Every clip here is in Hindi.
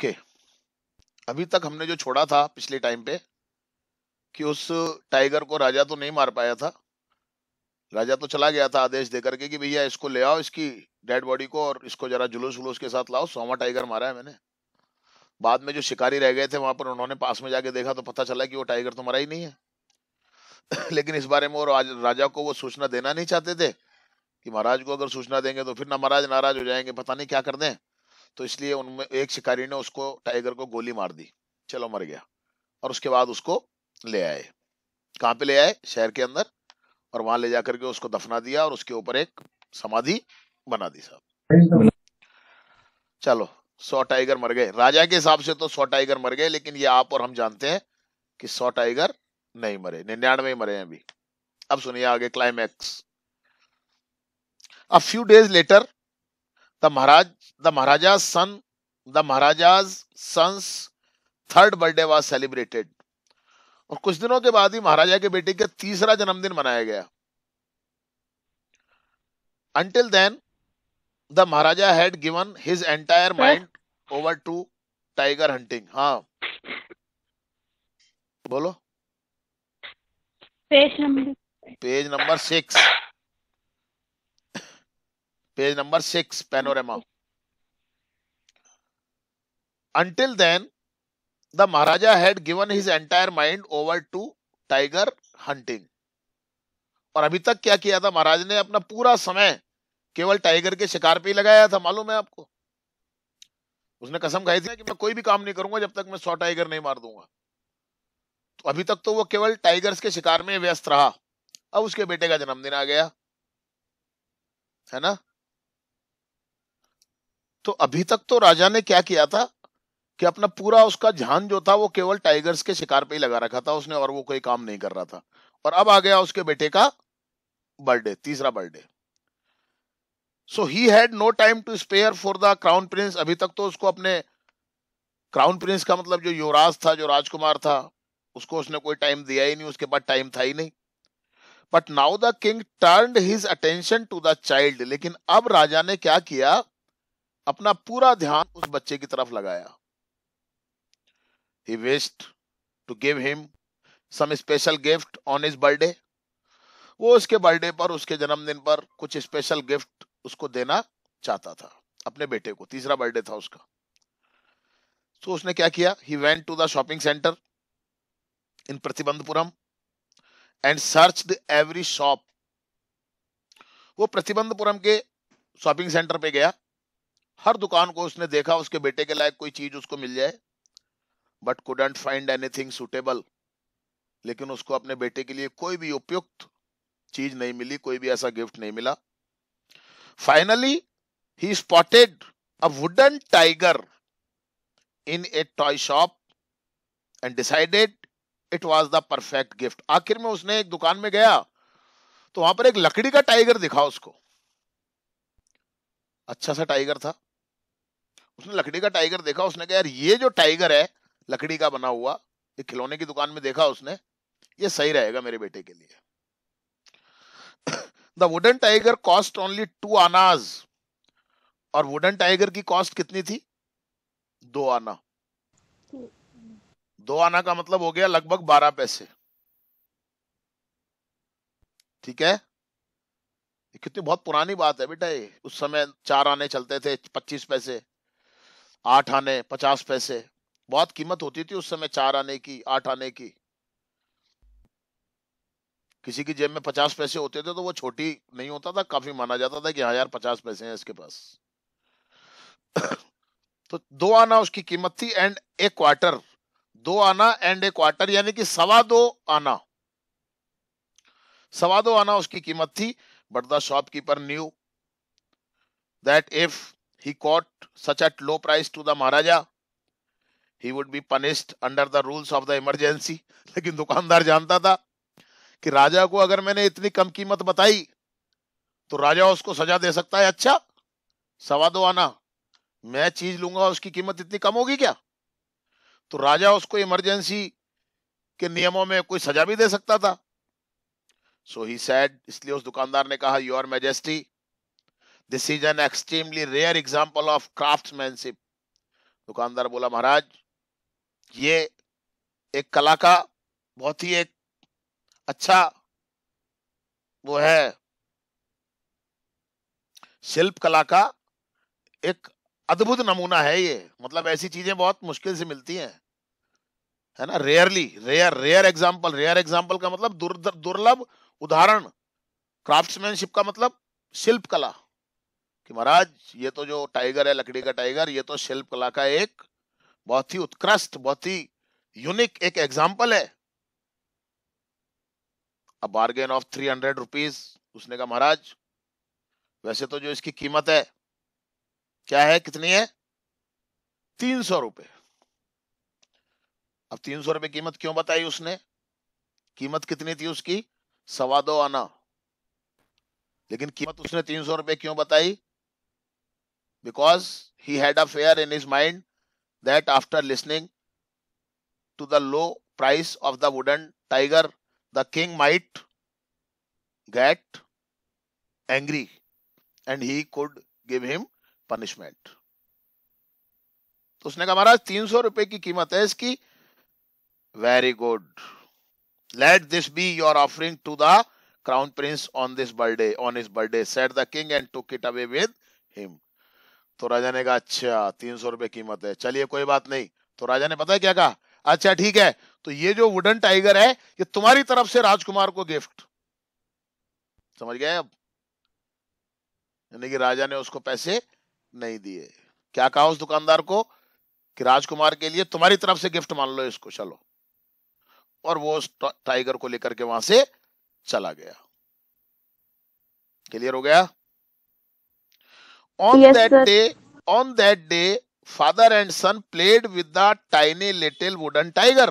ओके अभी तक हमने जो छोड़ा था पिछले टाइम पे कि उस टाइगर को राजा तो नहीं मार पाया था राजा तो चला गया था आदेश देकर के कि भैया इसको ले आओ इसकी डेड बॉडी को और इसको जरा जुलूस वुलूस के साथ लाओ सोमा टाइगर मारा है मैंने बाद में जो शिकारी रह गए थे वहां पर उन्होंने पास में जाके देखा तो पता चला कि वो टाइगर तो मरा ही नहीं है लेकिन इस बारे में वो राजा को वो सूचना देना नहीं चाहते थे कि महाराज को अगर सूचना देंगे तो फिर ना महाराज नाराज हो जाएंगे पता नहीं क्या कर दें तो इसलिए उनमें एक शिकारी ने उसको टाइगर को गोली मार दी चलो मर गया और उसके बाद उसको ले आए कहाँ पे ले आए शहर के अंदर और वहां ले जाकर के उसको दफना दिया और उसके ऊपर एक समाधि बना दी साहब चलो सौ टाइगर मर गए राजा के हिसाब से तो सौ टाइगर मर गए लेकिन ये आप और हम जानते हैं कि सौ टाइगर नहीं मरे निन्यानवे ही मरे हैं अभी अब सुनिए आगे climax a few days later the maharaj the maharaja son the Maharaja's son's third birthday was celebrated और कुछ दिनों के बाद ही महाराजा के बेटे का तीसरा जन्मदिन मनाया गया until then the maharaja had given his entire mind over to tiger hunting हाँ बोलो page number page number six page number 6 panorama until then the maharaja had given his entire mind over to tiger hunting और अभी तक क्या किया था महाराज ने अपना पूरा समय केवल टाइगर के शिकार पे ही लगाया था मालूम है आपको उसने कसम खाई थी कि मैं कोई भी काम नहीं करूंगा जब तक मैं सौ टाइगर नहीं मार दूंगा तो अभी तक तो वो केवल टाइगर्स के शिकार में व्यस्त रहा अब उसके बेटे का जन्मदिन आ गया है ना तो अभी तक तो राजा ने क्या किया था कि अपना पूरा उसका ध्यान जो था वो केवल टाइगर्स के शिकार पे ही लगा रखा था उसने और वो कोई काम नहीं कर रहा था और अब आ गया उसके बेटे का बर्थडे तीसरा birthday so he had no time to spare for the crown prince अभी तक तो उसको अपने क्राउन प्रिंस का मतलब जो युवराज था जो राजकुमार था उसको उसने कोई टाइम दिया ही नहीं उसके पास टाइम था ही नहीं but now the king turn his attention to the child लेकिन अब राजा ने क्या किया अपना पूरा ध्यान उस बच्चे की तरफ लगाया he wished to give him some special gift on his birthday वो उसके बर्थडे पर उसके जन्मदिन पर कुछ स्पेशल गिफ्ट उसको देना चाहता था अपने बेटे को तीसरा बर्थडे था उसका तो उसने क्या किया he went to the shopping centre in Pratibandapuram and search the every shop वो प्रतिबंधपुरम के शॉपिंग सेंटर पे गया हर दुकान को उसने देखा उसके बेटे के लायक कोई चीज उसको मिल जाए but couldn't find anything suitable लेकिन उसको अपने बेटे के लिए कोई भी उपयुक्त चीज नहीं मिली कोई भी ऐसा गिफ्ट नहीं मिला finally he spotted a wooden tiger in a toy shop and decided it was the perfect gift आखिर में उसने एक दुकान में गया तो वहां पर एक लकड़ी का टाइगर दिखा उसको अच्छा सा टाइगर था उसने लकड़ी का टाइगर देखा उसने कहा यार ये जो टाइगर है लकड़ी का बना हुआ ये खिलौने की दुकान में देखा उसने ये सही रहेगा मेरे बेटे के लिए the wooden tiger cost only two annas और वुडन टाइगर की कॉस्ट कितनी थी दो आना दो आना का मतलब हो गया लगभग बारह पैसे ठीक है कितनी बहुत पुरानी बात है बेटा ये उस समय चार आने चलते थे पच्चीस पैसे आठ आने पचास पैसे बहुत कीमत होती थी उस समय चार आने की आठ आने की किसी की जेब में पचास पैसे होते थे तो वो छोटी नहीं होता था काफी माना जाता था कि हाँ यार पचास पैसे हैं इसके पास तो दो आना उसकी कीमत थी एंड ए क्वार्टर दो आना एंड ए क्वार्टर यानी कि सवा दो आना सवा दो आना उसकी कीमत थी but the shopkeeper knew that if he caught such at low price to the Maharaja, he would be punished under the rules of the emergency. लेकिन दुकानदार जानता था कि राजा को अगर मैंने इतनी कम कीमत बताई तो राजा उसको सजा दे सकता है अच्छा सवा दो आना मैं चीज लूंगा उसकी कीमत इतनी कम होगी क्या तो राजा उसको इमरजेंसी के नियमों में कोई सजा भी दे सकता था सो ही सैड इसलिए उस दुकानदार ने कहा your majesty this is an extremely rare example of craftsmanship दुकानदार बोला महाराज ये एक कला का बहुत ही एक अच्छा वो है शिल्प कला का एक अद्भुत नमूना है ये मतलब ऐसी चीजें बहुत मुश्किल से मिलती हैं है ना rarely rare rare example rare example का मतलब दुर्लभ उदाहरण क्राफ्ट्समैनशिप का मतलब शिल्प कला कि महाराज ये तो जो टाइगर है लकड़ी का टाइगर ये तो शिल्प कला का एक बहुत ही उत्कृष्ट बहुत ही यूनिक एक एग्जाम्पल है अब bargain of three hundred rupees उसने कहा महाराज वैसे तो जो इसकी कीमत है क्या है कितनी है तीन सौ रुपये अब तीन सौ रुपये कीमत क्यों बताई उसने कीमत कितनी थी उसकी सवा दो आना लेकिन कीमत उसने तीन सौ रुपये क्यों बताई because he had a fear in his mind that after listening to the low price of the wooden tiger, the king might get angry and he could give him punishment. तो उसने कहा महाराज तीन सौ रुपए की कीमत है इसकी very good let this be your offering to the crown prince on this birthday on his birthday said the king and took it away with him तो राजा ने कहा अच्छा तीन सौ रुपए कीमत है चलिए कोई बात नहीं तो राजा ने पता है क्या कहा अच्छा ठीक है तो ये जो वुडन टाइगर है ये तुम्हारी तरफ से राजकुमार को गिफ्ट समझ गए अब यानी कि राजा ने उसको पैसे नहीं दिए क्या कहा उस दुकानदार को कि राजकुमार के लिए तुम्हारी तरफ से गिफ्ट मान लो इसको चलो और वो उस टाइगर को लेकर के वहां से चला गया क्लियर हो गया On yes, that sir. day, on that day, father and son played with the tiny little wooden tiger.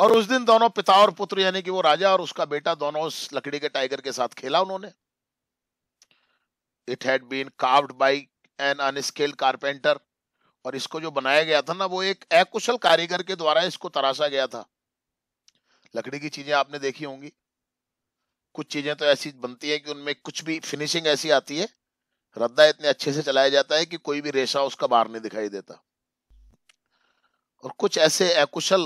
और उस दिन दोनों पिता और पुत्र यानी कि वो राजा और उसका बेटा दोनों उस लकड़ी के टाइगर के साथ खेला उन्होंने it had been carved by an unskilled carpenter और इसको जो बनाया गया था ना वो एक अकुशल कारीगर के द्वारा इसको तराशा गया था लकड़ी की चीजें आपने देखी होंगी कुछ चीजें तो ऐसी बनती है कि उनमें कुछ भी फिनिशिंग ऐसी आती है रद्दा इतने अच्छे से चलाया जाता है कि कोई भी रेशा उसका बाहर नहीं दिखाई देता और कुछ ऐसे अकुशल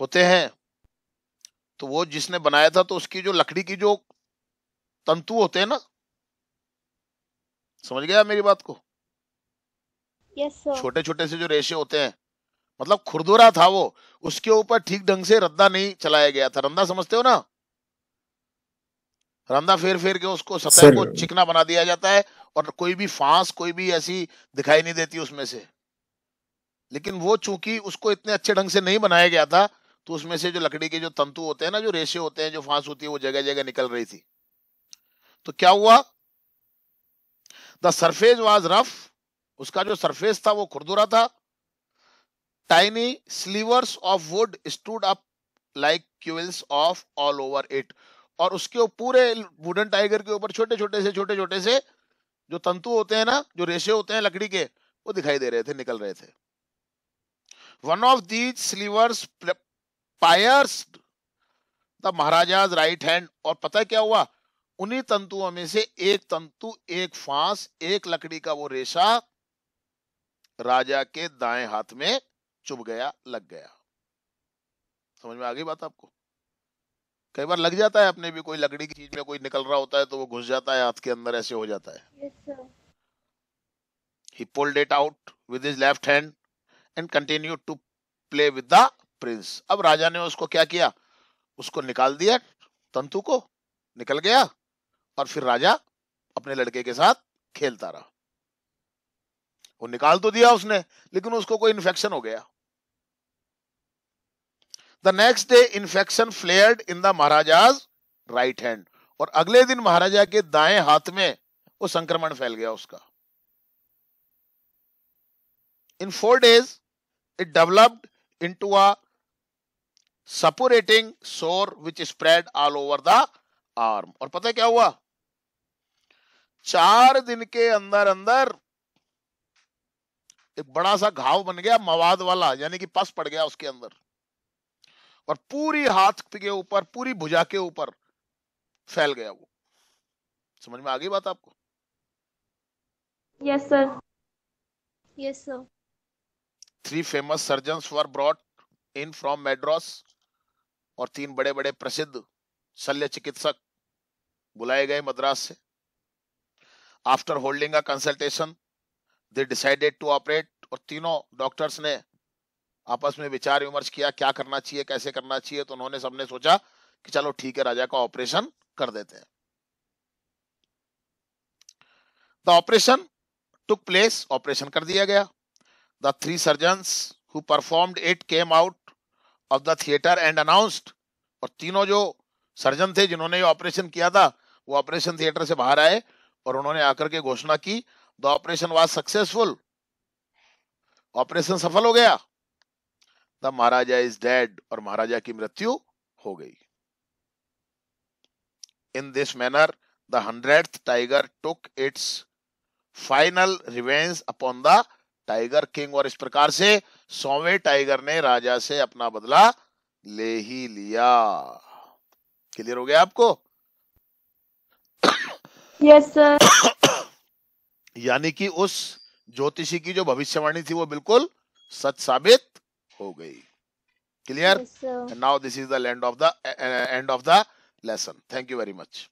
होते हैं तो वो जिसने बनाया था तो उसकी जो लकड़ी की जो तंतु होते हैं ना समझ गया मेरी बात को yes, छोटे छोटे से जो रेशे होते हैं मतलब खुरदुरा था वो उसके ऊपर ठीक ढंग से रद्दा नहीं चलाया गया था रद्दा समझते हो ना रंधा फेर फेर के उसको सतह को चिकना बना दिया जाता है और कोई भी फांस कोई भी ऐसी दिखाई नहीं देती उसमें से लेकिन वो चूंकि उसको इतने अच्छे ढंग से नहीं बनाया गया था तो उसमें से जो लकड़ी के जो तंतु होते हैं ना जो रेशे होते हैं जो फांस होती है वो जगह जगह निकल रही थी तो क्या हुआ द सरफेस वॉज रफ उसका जो सरफेस था वो खुरदुरा था tiny slivers of wood stood up like quills of all over it और उसके पूरे वुडन टाइगर के ऊपर छोटे छोटे से छोटे छोटे से जो तंतु होते हैं ना जो रेशे होते हैं लकड़ी के वो दिखाई दे रहे थे निकल रहे थे one of these slivers pierce the maharaja right hand और पता क्या हुआ उन्हीं तंतुओं में से एक तंतु एक फांस एक लकड़ी का वो रेशा राजा के दाएं हाथ में चुभ गया लग गया समझ में आ गई बात आपको कई बार लग जाता है अपने भी कोई लकड़ी की चीज में कोई निकल रहा होता है तो वो घुस जाता है हाथ के अंदर ऐसे हो जाता है he pulled it out with his left hand and continue to play with the prince अब राजा ने उसको क्या किया उसको निकाल दिया तंतु को निकल गया और फिर राजा अपने लड़के के साथ खेलता रहा वो निकाल तो दिया उसने लेकिन उसको कोई इन्फेक्शन हो गया the next day infection flared in the maharaja right hand और अगले दिन महाराजा के दाएं हाथ में वो संक्रमण फैल गया उसका in four days it developed into suppurating sore which spread all over the arm और पता क्या हुआ चार दिन के अंदर अंदर एक बड़ा सा घाव बन गया मवाद वाला यानी कि पस पड़ गया उसके अंदर और पूरी हाथ के ऊपर पूरी भुजा के ऊपर फैल गया वो समझ में आ गई बात आपको yes sir yes sir three famous surgeon were brought in from Madras और तीन बड़े बड़े प्रसिद्ध शल्य चिकित्सक बुलाए गए मद्रास से after holding a consultation they decided to operate और तीनों डॉक्टर्स ने आपस में विचार विमर्श किया क्या करना चाहिए कैसे करना चाहिए तो उन्होंने सबने सोचा कि चलो ठीक है राजा का ऑपरेशन कर देते हैं the operation took place operation कर दिया गया the three surgeon who performed it came out of the theatre and announced और तीनों जो सर्जन थे जिन्होंने ये ऑपरेशन किया था वो ऑपरेशन थिएटर से बाहर आए और उन्होंने आकर के घोषणा की the operation was successful operation सफल हो गया द महाराजा इज डेड और महाराजा की मृत्यु हो गई in this manner the hundred tiger took its final revenge upon the tiger king और इस प्रकार से सौवे टाइगर ने राजा से अपना बदला ले ही लिया क्लियर हो गया आपको यस सर यानी कि उस ज्योतिषी की जो भविष्यवाणी थी वो बिल्कुल सच साबित हो गई clear now this is the land of the end of the lesson thank you very much